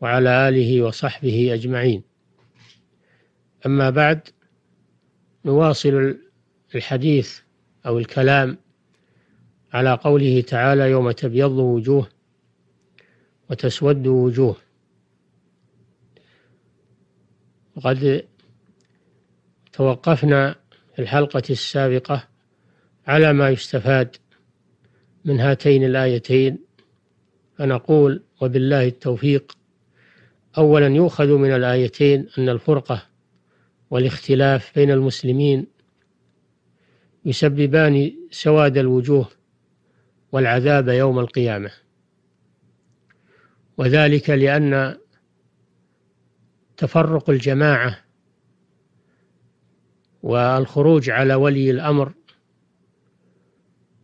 وعلى آله وصحبه أجمعين أما بعد نواصل الحديث أو الكلام على قوله تعالى يوم تبيض وجوه وتسود وجوه وقد توقفنا في الحلقة السابقة على ما يستفاد من هاتين الآيتين فنقول وبالله التوفيق أولا يؤخذ من الآيتين أن الفرقة والاختلاف بين المسلمين يسببان سواد الوجوه والعذاب يوم القيامة وذلك لأن تفرق الجماعة والخروج على ولي الأمر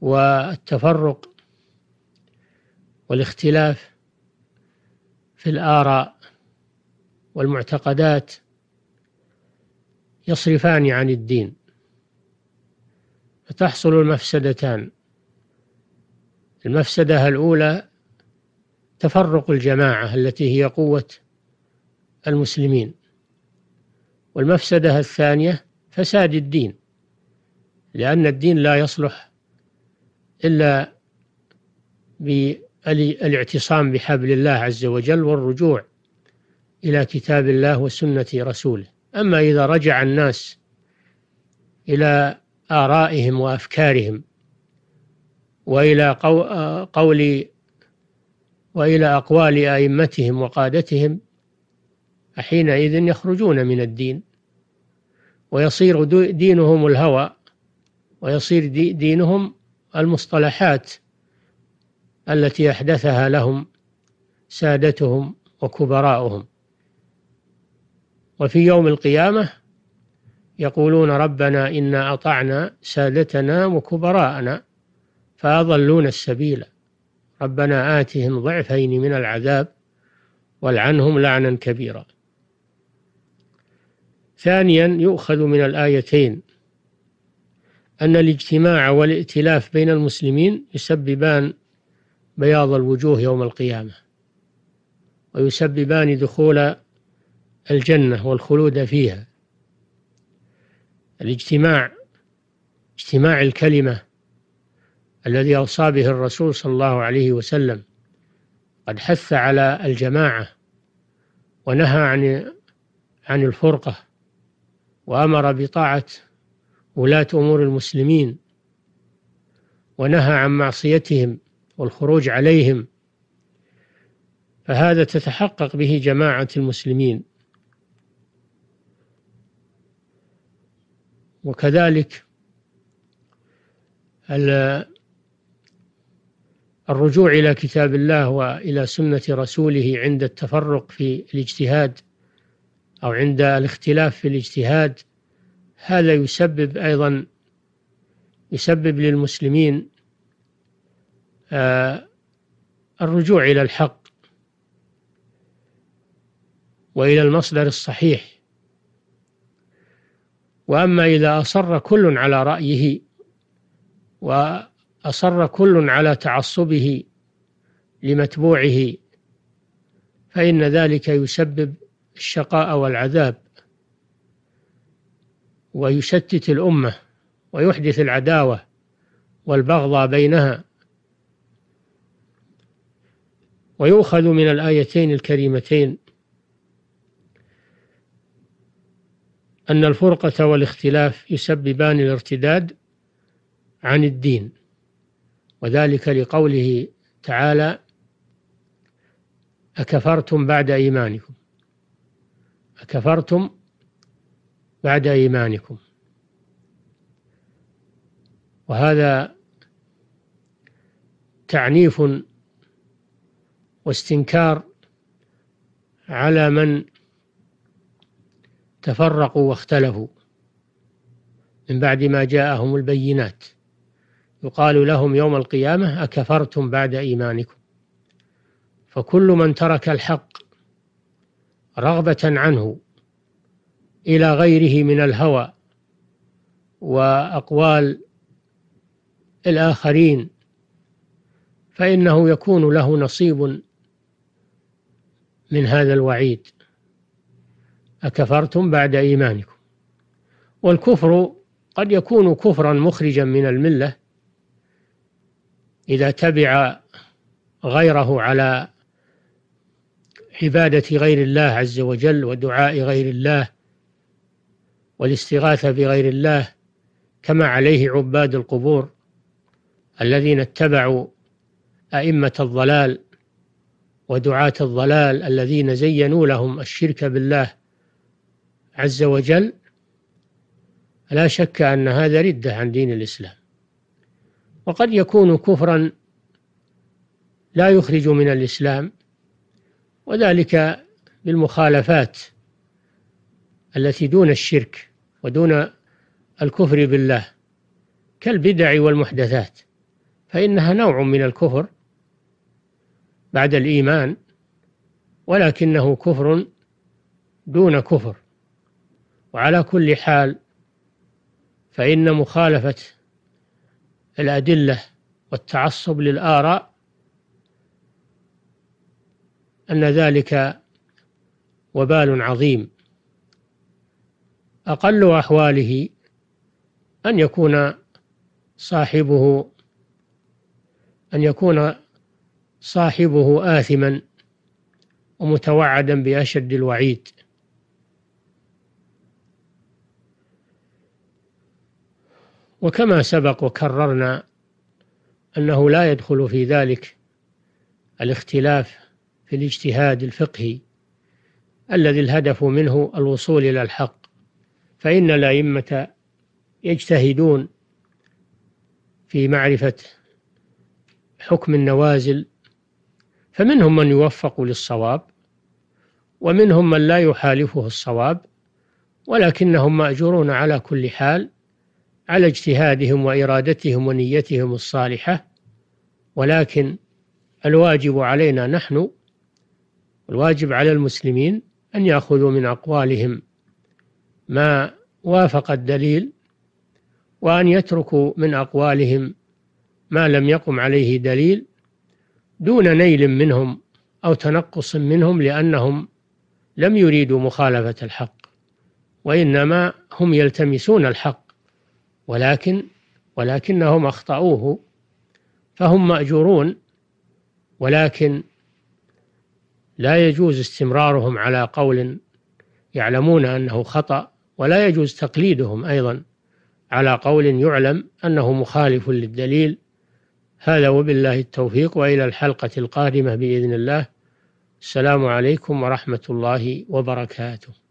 والتفرق والاختلاف في الآراء والمعتقدات يصرفان عن الدين فتحصل المفسدتان المفسدة الأولى تفرق الجماعة التي هي قوة المسلمين والمفسدة الثانية فساد الدين لأن الدين لا يصلح إلا بالاعتصام بحبل الله عز وجل والرجوع إلى كتاب الله وسنة رسوله أما إذا رجع الناس إلى آرائهم وأفكارهم وإلى آه، قول وإلى أقوال أئمتهم وقادتهم حينئذ يخرجون من الدين ويصير دينهم الهوى ويصير دينهم المصطلحات التي أحدثها لهم سادتهم وكبراؤهم وفي يوم القيامة يقولون ربنا إنا أطعنا سادتنا وكبراءنا فأضلون السبيل ربنا آتهم ضعفين من العذاب والعنهم لعنا كبيرا ثانيا يؤخذ من الآيتين أن الاجتماع والائتلاف بين المسلمين يسببان بياض الوجوه يوم القيامة ويسببان دخول الجنة والخلود فيها الاجتماع اجتماع الكلمة الذي أوصى به الرسول صلى الله عليه وسلم قد حث على الجماعة ونهى عن عن الفرقة وأمر بطاعة ولاة أمور المسلمين ونهى عن معصيتهم والخروج عليهم فهذا تتحقق به جماعة المسلمين وكذلك الرجوع إلى كتاب الله وإلى سنة رسوله عند التفرق في الاجتهاد أو عند الاختلاف في الاجتهاد هذا يسبب أيضا يسبب للمسلمين آه، الرجوع إلى الحق وإلى المصدر الصحيح وأما إذا أصر كل على رأيه وأصر كل على تعصبه لمتبوعه فإن ذلك يسبب الشقاء والعذاب ويشتت الأمة ويحدث العداوة والبغضاء بينها ويؤخذ من الآيتين الكريمتين أن الفرقة والاختلاف يسببان الارتداد عن الدين وذلك لقوله تعالى أكفرتم بعد إيمانكم أكفرتم بعد إيمانكم وهذا تعنيف واستنكار على من تفرقوا واختلفوا من بعد ما جاءهم البينات يقال لهم يوم القيامة أكفرتم بعد إيمانكم فكل من ترك الحق رغبة عنه إلى غيره من الهوى وأقوال الآخرين فإنه يكون له نصيب من هذا الوعيد أكفرتم بعد إيمانكم والكفر قد يكون كفرا مخرجا من الملة إذا تبع غيره على عبادة غير الله عز وجل ودعاء غير الله والاستغاثة بغير الله كما عليه عباد القبور الذين اتبعوا أئمة الضلال ودعاة الضلال الذين زينوا لهم الشرك بالله عز وجل لا شك أن هذا ردة عن دين الإسلام وقد يكون كفرا لا يخرج من الإسلام وذلك بالمخالفات التي دون الشرك ودون الكفر بالله كالبدع والمحدثات فإنها نوع من الكفر بعد الإيمان ولكنه كفر دون كفر وعلى كل حال فإن مخالفة الأدلة والتعصب للآراء أن ذلك وبال عظيم أقل أحواله أن يكون صاحبه أن يكون صاحبه آثما ومتوعدا بأشد الوعيد وكما سبق وكررنا أنه لا يدخل في ذلك الاختلاف في الاجتهاد الفقهي الذي الهدف منه الوصول إلى الحق فإن الأئمة يجتهدون في معرفة حكم النوازل فمنهم من يوفق للصواب ومنهم من لا يحالفه الصواب ولكنهم مأجورون على كل حال على اجتهادهم وإرادتهم ونيتهم الصالحة ولكن الواجب علينا نحن الواجب على المسلمين أن يأخذوا من أقوالهم ما وافق الدليل وأن يتركوا من أقوالهم ما لم يقم عليه دليل دون نيل منهم أو تنقص منهم لأنهم لم يريدوا مخالفة الحق وإنما هم يلتمسون الحق ولكن ولكنهم أخطأوه فهم مأجورون ولكن لا يجوز استمرارهم على قول يعلمون أنه خطأ ولا يجوز تقليدهم أيضا على قول يعلم أنه مخالف للدليل هذا وبالله التوفيق وإلى الحلقة القادمة بإذن الله السلام عليكم ورحمة الله وبركاته